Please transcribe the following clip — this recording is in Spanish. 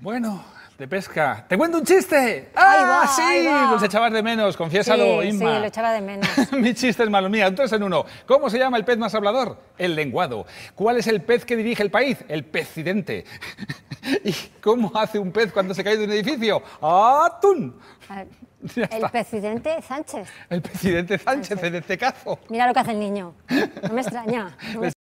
Bueno, de pesca. ¡Te cuento un chiste! Ay, ah, va! ¡Sí! Ahí pues echabas de menos, confiésalo, Sí, lo echaba de menos. Mi chiste es malo mío, entonces en uno. ¿Cómo se llama el pez más hablador? El lenguado. ¿Cuál es el pez que dirige el país? El presidente. ¿Y cómo hace un pez cuando se cae de un edificio? ¡Atún! El presidente Sánchez. El presidente Sánchez, en este caso. Mira lo que hace el niño. No me extraña. Pues